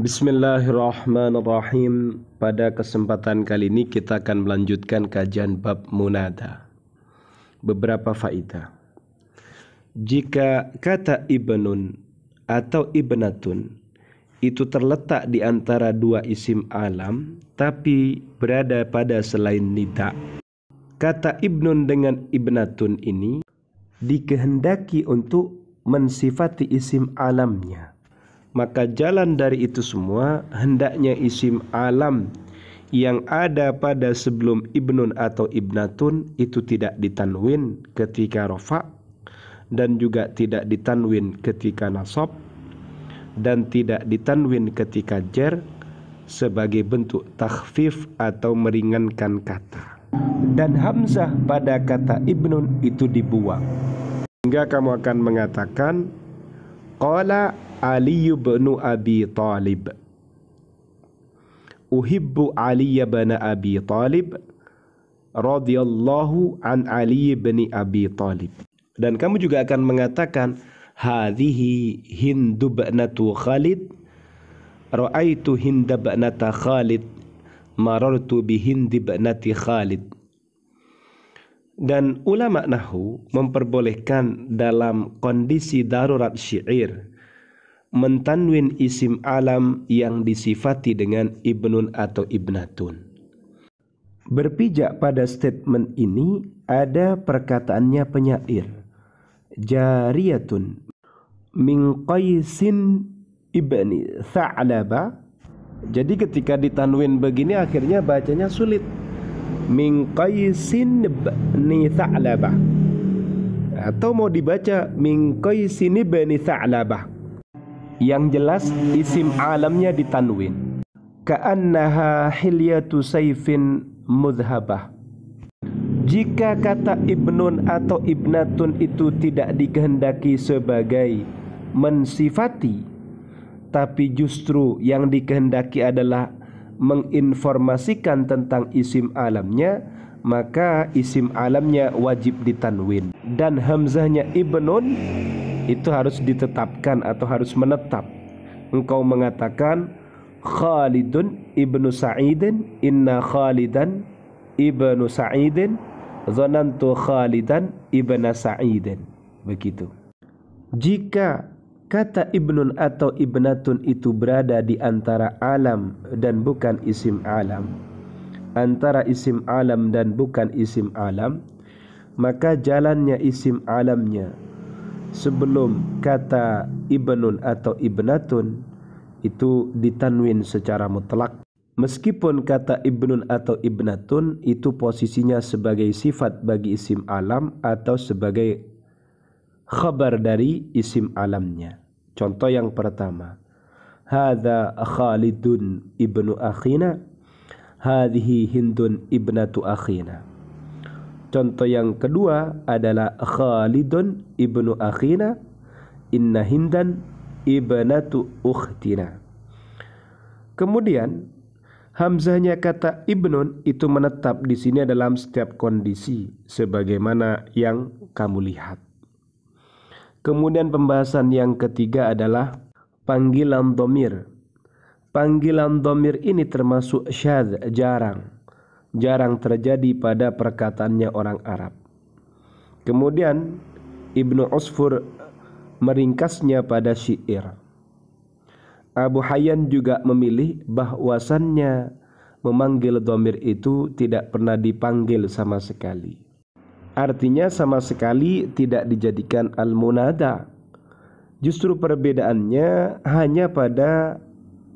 Bismillahirrahmanirrahim. Pada kesempatan kali ini kita akan melanjutkan kajian bab munada. Beberapa faedah. Jika kata ibnun atau ibnatun itu terletak di antara dua isim alam tapi berada pada selain nida. Kata ibnun dengan ibnatun ini dikehendaki untuk mensifati isim alamnya maka jalan dari itu semua hendaknya isim alam yang ada pada sebelum ibnun atau ibnatun itu tidak ditanwin ketika rofa dan juga tidak ditanwin ketika nasab dan tidak ditanwin ketika jer sebagai bentuk takhfif atau meringankan kata dan hamzah pada kata ibnun itu dibuang hingga kamu akan mengatakan qala Ali bin Abi Talib Uhibbu Ali bin Abi Talib radhiyallahu an Ali bin Abi Talib dan kamu juga akan mengatakan hadhihi Hindu ba'natu Khalid ra'aitu Hinda ba'nata Khalid marartu bi Hindi ba'nati Khalid dan ulama nahu memperbolehkan dalam kondisi darurat syair mentanwin isim alam yang disifati dengan ibnun atau ibnatun. Berpijak pada statement ini ada perkataannya penyair Jariyatun min Qaisin ibni sa'laba. Jadi ketika ditanwin begini akhirnya bacanya sulit Min Qaisin ibni sa'laba. Atau mau dibaca Min Qaisin ibni Tha'laba yang jelas isim alamnya ditanwin ka'annaha hilyatu saifin mudhabah jika kata ibnun atau ibnatun itu tidak dikehendaki sebagai mensifati tapi justru yang dikehendaki adalah menginformasikan tentang isim alamnya maka isim alamnya wajib ditanwin dan hamzahnya ibnun itu harus ditetapkan atau harus menetap. Engkau mengatakan Khalidun ibnu Sa'idin inna Khalidan ibnu Sa'idin zanantu Khalidan ibnu Sa'idin. Begitu. Jika kata ibnun atau ibnatun itu berada di antara alam dan bukan isim alam, antara isim alam dan bukan isim alam, maka jalannya isim alamnya sebelum kata ibnun atau ibnatun itu ditanwin secara mutlak. Meskipun kata ibnun atau ibnatun itu posisinya sebagai sifat bagi isim alam atau sebagai khabar dari isim alamnya. Contoh yang pertama. Hadha Khalidun ibnu akhina. Hadhihi Hindun ibnatu akhina. Contoh yang kedua adalah Khalidun ibnu akhina inna hindan ibnatu ukhtina. Kemudian Hamzahnya kata ibnun itu menetap di sini dalam setiap kondisi sebagaimana yang kamu lihat. Kemudian pembahasan yang ketiga adalah panggilan domir. Panggilan domir ini termasuk syad jarang jarang terjadi pada perkataannya orang Arab. Kemudian Ibnu Usfur meringkasnya pada syair. Abu Hayyan juga memilih bahwasannya memanggil domir itu tidak pernah dipanggil sama sekali. Artinya sama sekali tidak dijadikan al-munada. Justru perbedaannya hanya pada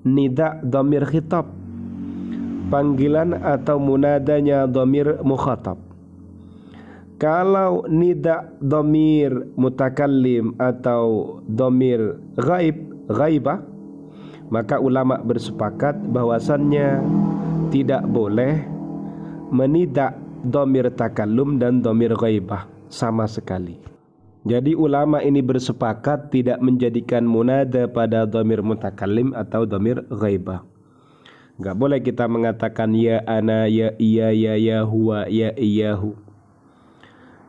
nida domir khitab panggilan atau munadanya domir mukhatab kalau nida domir mutakallim atau domir gaib gaibah maka ulama bersepakat bahwasannya tidak boleh menidak domir takallum dan domir gaibah sama sekali jadi ulama ini bersepakat tidak menjadikan munada pada domir mutakallim atau domir gaibah Gak boleh kita mengatakan ya ana, ya iya, ya ya huwa, ya iyahu.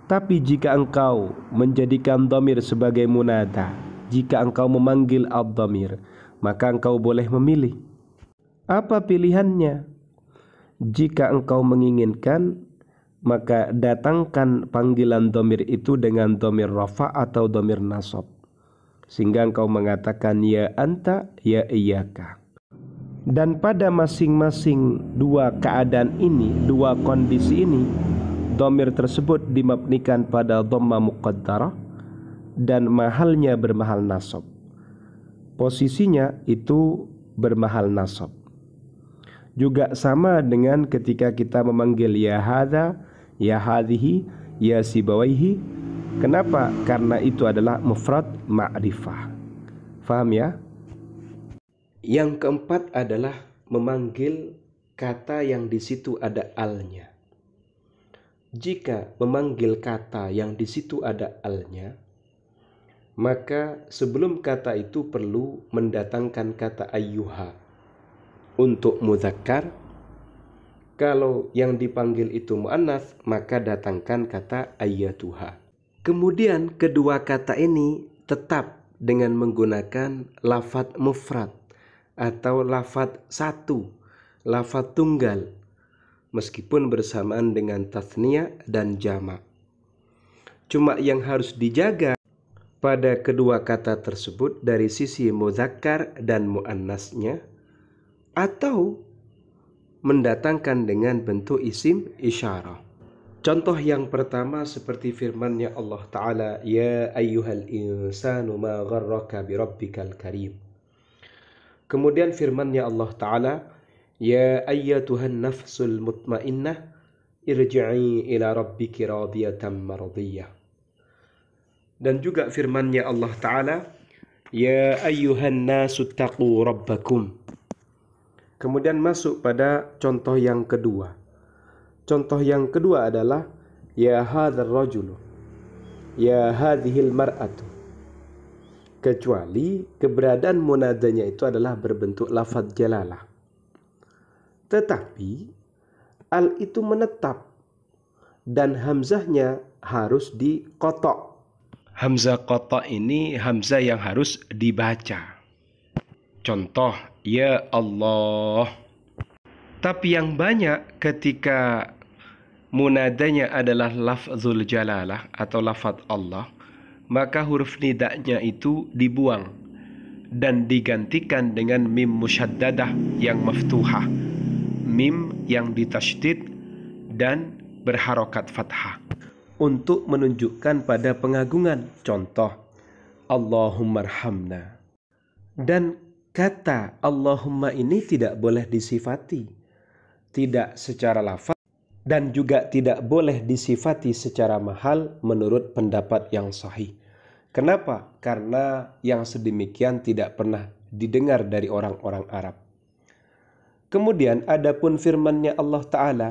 Tapi jika engkau menjadikan domir sebagai munada, jika engkau memanggil al domir maka engkau boleh memilih. Apa pilihannya? Jika engkau menginginkan, maka datangkan panggilan domir itu dengan domir rofa atau domir nasab sehingga engkau mengatakan ya anta ya iyaka dan pada masing-masing dua keadaan ini, dua kondisi ini, domir tersebut dimabnikan pada dhamma muqaddarah dan mahalnya bermahal nasab. Posisinya itu bermahal nasab. Juga sama dengan ketika kita memanggil ya hadha, ya hadhihi, ya sibawaihi. Kenapa? Karena itu adalah mufrad ma'rifah. Faham ya? Yang keempat adalah memanggil kata yang di situ ada alnya. Jika memanggil kata yang di situ ada alnya, maka sebelum kata itu perlu mendatangkan kata ayuha untuk muzakkar. Kalau yang dipanggil itu mu'annas, maka datangkan kata ayyatuha. Kemudian kedua kata ini tetap dengan menggunakan lafat mufrad atau lafat satu, lafat tunggal, meskipun bersamaan dengan tasnia dan jamak. Cuma yang harus dijaga pada kedua kata tersebut dari sisi muzakkar dan muannasnya atau mendatangkan dengan bentuk isim isyarah. Contoh yang pertama seperti firmannya Allah Ta'ala Ya ayyuhal insanu ma gharraka birabbikal karim Kemudian firmannya Allah Ta'ala, Ya ayyatuhan nafsul mutmainnah, irji'i ila rabbiki radiyatan mardiyah. Dan juga firmannya Allah Ta'ala, Ya ayyuhan nasu taqu rabbakum. Kemudian masuk pada contoh yang kedua. Contoh yang kedua adalah, Ya hadhar rajulu, Ya hadhil mar'atu, kecuali keberadaan munadanya itu adalah berbentuk lafaz jalalah. Tetapi al itu menetap dan hamzahnya harus dikotok. Hamzah kotok ini hamzah yang harus dibaca. Contoh, ya Allah. Tapi yang banyak ketika munadanya adalah lafzul jalalah atau lafaz Allah, maka huruf nidaknya itu dibuang dan digantikan dengan mim musyaddadah yang maftuha, mim yang ditasydid dan berharokat fathah untuk menunjukkan pada pengagungan. Contoh, Allahummarhamna. Dan kata Allahumma ini tidak boleh disifati, tidak secara lafaz dan juga tidak boleh disifati secara mahal menurut pendapat yang sahih. Kenapa? Karena yang sedemikian tidak pernah didengar dari orang-orang Arab. Kemudian adapun firmannya Allah taala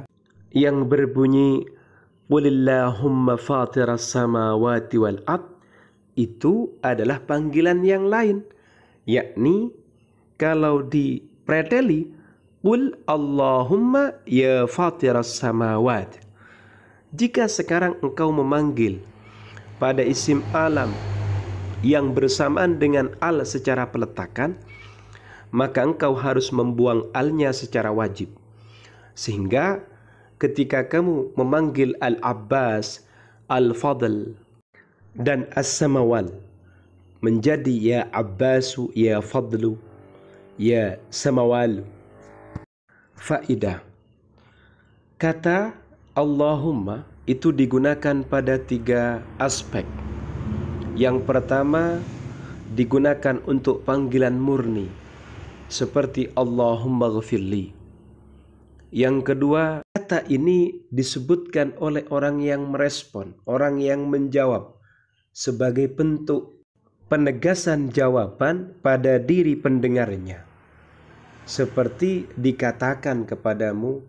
yang berbunyi Qulillahumma fatiras samawati wal ad itu adalah panggilan yang lain yakni kalau dipreteli Qul Allahumma ya fatiras samawat. Jika sekarang engkau memanggil pada isim alam yang bersamaan dengan al secara peletakan, maka engkau harus membuang alnya secara wajib. Sehingga ketika kamu memanggil al-Abbas, al-Fadl, dan as-Samawal menjadi ya Abbasu, ya Fadlu, ya Samawalu faidah. Kata Allahumma itu digunakan pada tiga aspek. Yang pertama digunakan untuk panggilan murni seperti Allahumma ghafirli. Yang kedua, kata ini disebutkan oleh orang yang merespon, orang yang menjawab sebagai bentuk penegasan jawaban pada diri pendengarnya seperti dikatakan kepadamu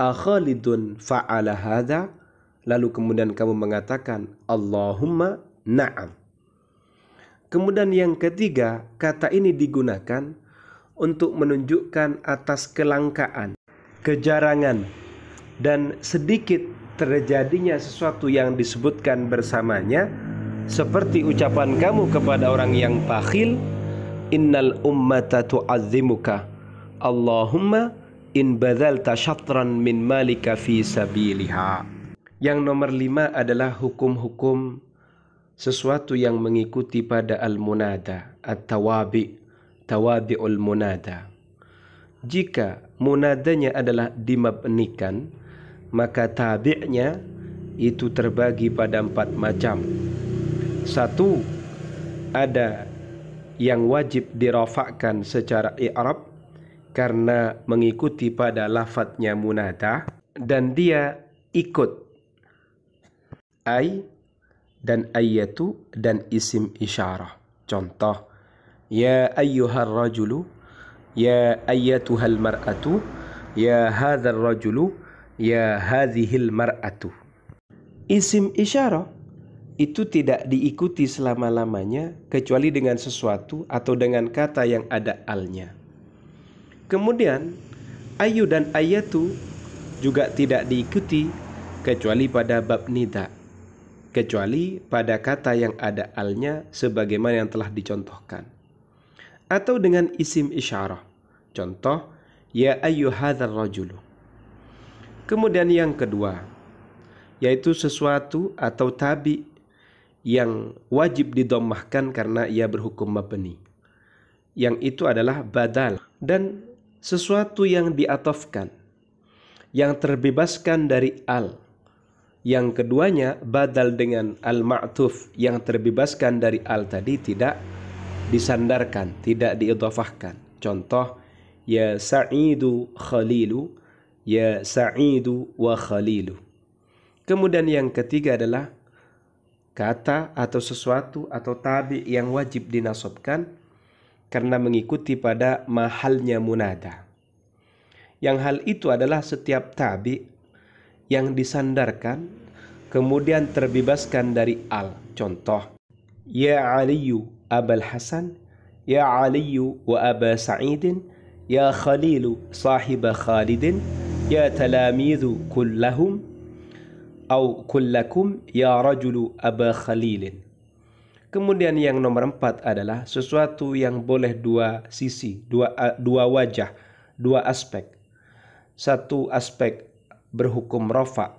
akhalidun fa'ala hadha lalu kemudian kamu mengatakan Allahumma na'am kemudian yang ketiga kata ini digunakan untuk menunjukkan atas kelangkaan kejarangan dan sedikit terjadinya sesuatu yang disebutkan bersamanya seperti ucapan kamu kepada orang yang bakhil innal ummata tu'azzimuka Allahumma in badalta syatran min malika fi sabiliha. Yang nomor lima adalah hukum-hukum sesuatu yang mengikuti pada al-munada, at-tawabi, tawabi'ul munada. Jika munadanya adalah dimabnikan, maka tabi'nya itu terbagi pada empat macam. Satu, ada yang wajib dirafakkan secara i'rab karena mengikuti pada lafadznya munada dan dia ikut ay dan ayatu dan isim isyarah. Contoh, ya ayyuhar rajulu, ya ayyatuhal mar'atu, ya hadzal rajulu, ya hadzihil mar'atu. Isim isyarah itu tidak diikuti selama-lamanya kecuali dengan sesuatu atau dengan kata yang ada alnya. Kemudian ayu dan ayatu juga tidak diikuti kecuali pada bab nida kecuali pada kata yang ada alnya sebagaimana yang telah dicontohkan atau dengan isim isyarah contoh ya ayu hadar rajulu kemudian yang kedua yaitu sesuatu atau tabi yang wajib didomahkan karena ia berhukum mabni yang itu adalah badal dan sesuatu yang diatofkan, yang terbebaskan dari al. Yang keduanya badal dengan al-ma'tuf yang terbebaskan dari al tadi tidak disandarkan, tidak diidhafahkan. Contoh ya sa'idu khalilu, ya sa'idu wa khalilu. Kemudian yang ketiga adalah kata atau sesuatu atau tabi yang wajib dinasobkan karena mengikuti pada mahalnya munada. Yang hal itu adalah setiap tabi yang disandarkan kemudian terbebaskan dari al. Contoh, Ya Aliyu Abul Hasan, Ya Aliyu wa Aba Sa'idin, Ya Khalilu sahiba Khalidin, Ya talamizu kullahum, أو كلكم ya رجل أبا خليل Kemudian yang nomor empat adalah sesuatu yang boleh dua sisi, dua, dua wajah, dua aspek. Satu aspek berhukum rofa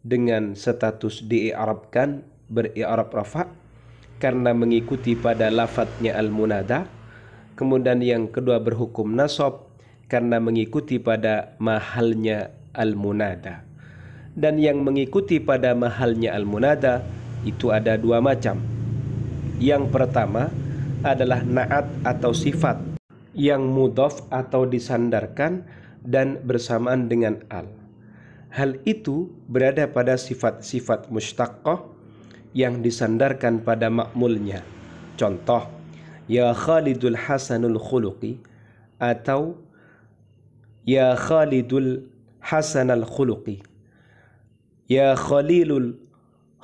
dengan status dii'arabkan arab rofa karena mengikuti pada lafadznya al-munada kemudian yang kedua berhukum nasab karena mengikuti pada mahalnya al-munada dan yang mengikuti pada mahalnya al-munada itu ada dua macam yang pertama adalah naat atau sifat yang mudof atau disandarkan dan bersamaan dengan al. Hal itu berada pada sifat-sifat mustaqoh yang disandarkan pada makmulnya. Contoh, Ya Khalidul Hasanul Khuluqi atau Ya Khalidul Hasanal Khuluqi Ya Khalilul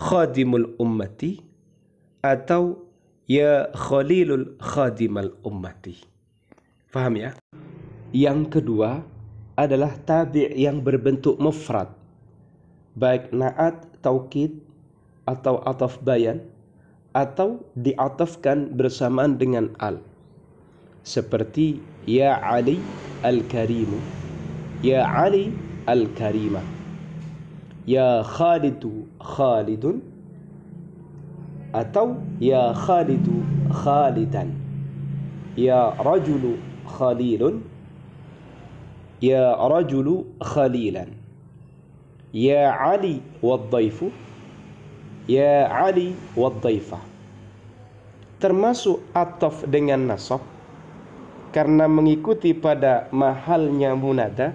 Khadimul Ummati atau ya khalilul khadimal ummati. Faham ya? Yang kedua adalah tabi' yang berbentuk mufrad. Baik na'at, taukid, atau ataf bayan, atau diatafkan bersamaan dengan al. Seperti Ya Ali Al-Karimu, Ya Ali Al-Karimah, Ya Khalidu Khalidun, atau ya khalidu khalidan ya rajulu khalilun ya rajulu khalilan ya ali wadhaifu ya ali waddaifah termasuk ataf dengan nasab karena mengikuti pada mahalnya munada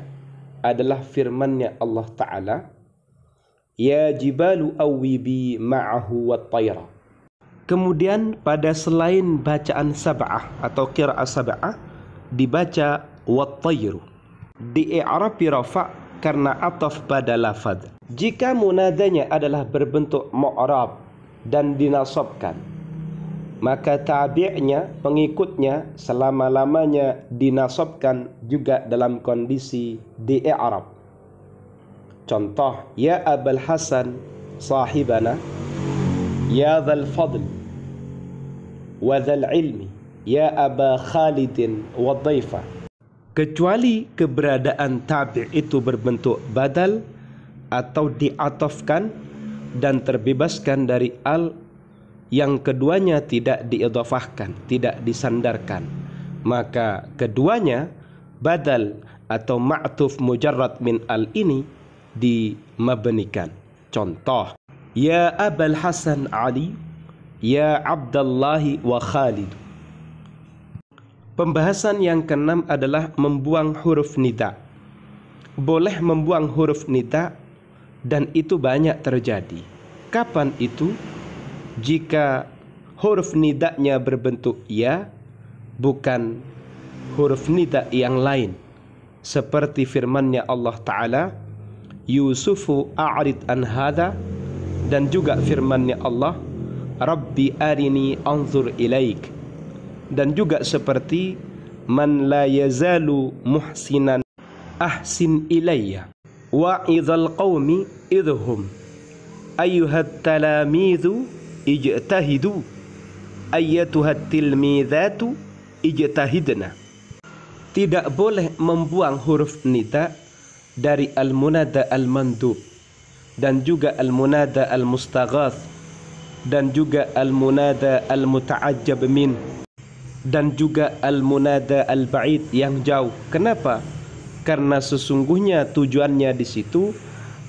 adalah firmannya Allah Ta'ala Ya jibalu awibi ma'ahu wa tayra Kemudian pada selain bacaan sab'ah atau qira'ah sab'ah dibaca wattayru. Di i'rabi rafa' karena ataf pada lafad. Jika munadanya adalah berbentuk mu'rab dan dinasobkan, maka tabi'nya, pengikutnya selama-lamanya dinasobkan juga dalam kondisi di Arab. Contoh, Ya Abul Hasan sahibana, Ya Dhal Fadl, wa dhal ilmi ya Aba Khalidin wa dhaifa. Kecuali keberadaan tabi' itu berbentuk badal atau diatofkan dan terbebaskan dari al yang keduanya tidak diidhafahkan, tidak disandarkan. Maka keduanya badal atau ma'tuf mujarrad min al ini dimabnikan. Contoh, Ya abal Hasan Ali Ya Abdallahi wa Khalid Pembahasan yang keenam adalah membuang huruf nida Boleh membuang huruf nida dan itu banyak terjadi Kapan itu? Jika huruf nidanya berbentuk ya Bukan huruf nida yang lain Seperti firmannya Allah Ta'ala Yusufu a'rid an hada Dan juga firmannya Allah Rabbi arini anzur ilaik dan juga seperti man la yazalu muhsinan ahsin ilayya wa idzal qaumi idhum ayyuhat talamidhu ijtahidu ayyatuhat tilmidhatu ijtahidna tidak boleh membuang huruf nida dari al-munada al-mandub dan juga al-munada al-mustaghath dan juga al-munada al-muta'ajjab min dan juga al-munada al-ba'id yang jauh. Kenapa? Karena sesungguhnya tujuannya di situ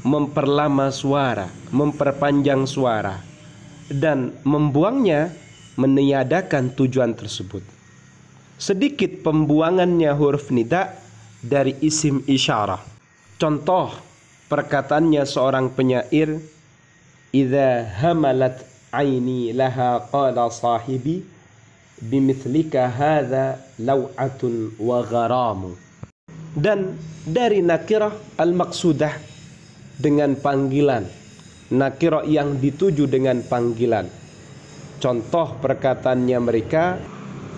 memperlama suara, memperpanjang suara dan membuangnya meniadakan tujuan tersebut. Sedikit pembuangannya huruf nida dari isim isyarah. Contoh perkataannya seorang penyair Idza hamalat aini laha qala sahibi bimithlika hadha law'atun wa gharamu dan dari nakirah al-maksudah dengan panggilan nakirah yang dituju dengan panggilan contoh perkataannya mereka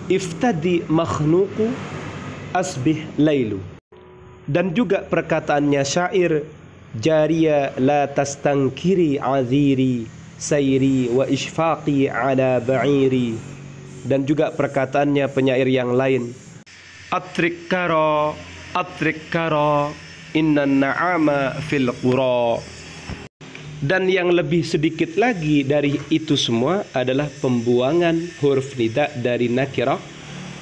iftadi makhnuku asbih lailu dan juga perkataannya syair jaria la tastangkiri aziri sayri wa ishfaqi ala ba'iri dan juga perkataannya penyair yang lain atrik karo atrik karo inna na'ama fil qura dan yang lebih sedikit lagi dari itu semua adalah pembuangan huruf nida dari nakirah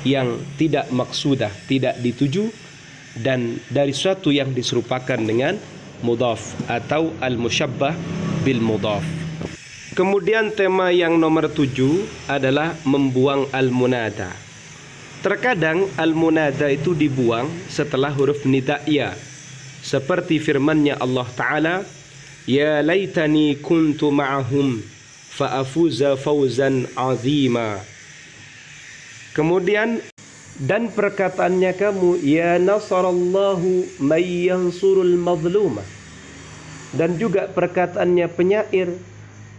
yang tidak maksudah, tidak dituju dan dari suatu yang diserupakan dengan mudhaf atau al-musyabbah bil mudhaf. Kemudian tema yang nomor tujuh adalah membuang al-munada. Terkadang al-munada itu dibuang setelah huruf nida'ya. Seperti firmannya Allah Ta'ala, Ya laytani kuntu ma'ahum fa'afuza fawzan azima. Kemudian dan perkataannya kamu ya nasarallahu may yansurul mazluma. Dan juga perkataannya penyair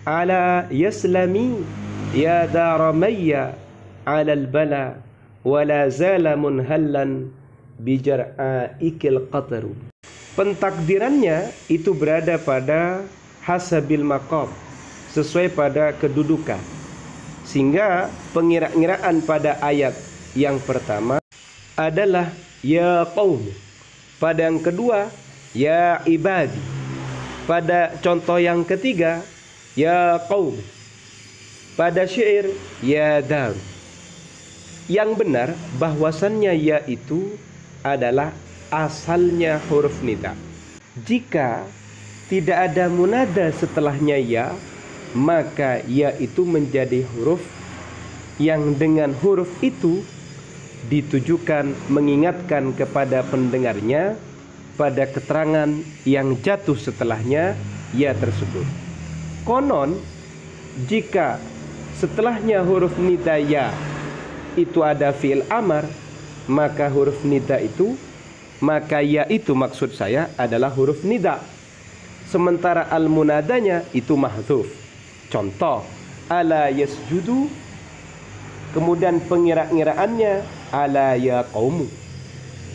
ala yaslami ya daramayya ala albala zala munhallan bijar'aikil qataru pentakdirannya itu berada pada hasabil maqam sesuai pada kedudukan sehingga pengira-ngiraan pada ayat yang pertama adalah ya qaum pada yang kedua ya ibadi pada contoh yang ketiga ya qaum. Pada syair ya dar. Yang benar bahwasannya ya itu adalah asalnya huruf nida. Jika tidak ada munada setelahnya ya, maka ya itu menjadi huruf yang dengan huruf itu ditujukan mengingatkan kepada pendengarnya pada keterangan yang jatuh setelahnya ya tersebut. Konon jika setelahnya huruf ya itu ada fi'il amar, maka huruf nida itu maka ya itu maksud saya adalah huruf nida. Sementara al munadanya itu mahzuf. Contoh ala yasjudu kemudian pengira-ngiraannya ala ya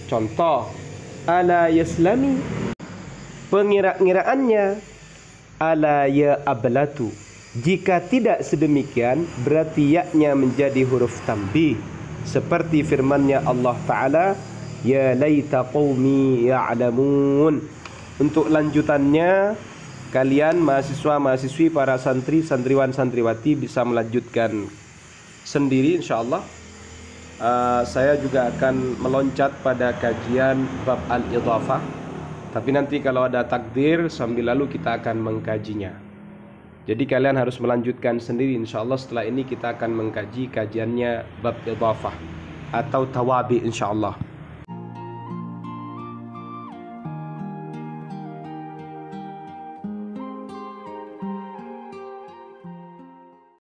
Contoh ala yaslami pengira-ngiraannya ala ya ablatu jika tidak sedemikian berarti yaknya menjadi huruf tambih seperti firmannya Allah taala ya laita qaumi ya'lamun untuk lanjutannya kalian mahasiswa-mahasiswi para santri santriwan santriwati bisa melanjutkan sendiri insyaallah uh, saya juga akan meloncat pada kajian bab al-idhafah tapi nanti kalau ada takdir sambil lalu kita akan mengkajinya. Jadi kalian harus melanjutkan sendiri insya Allah setelah ini kita akan mengkaji kajiannya bab idhafah atau tawabi insya Allah.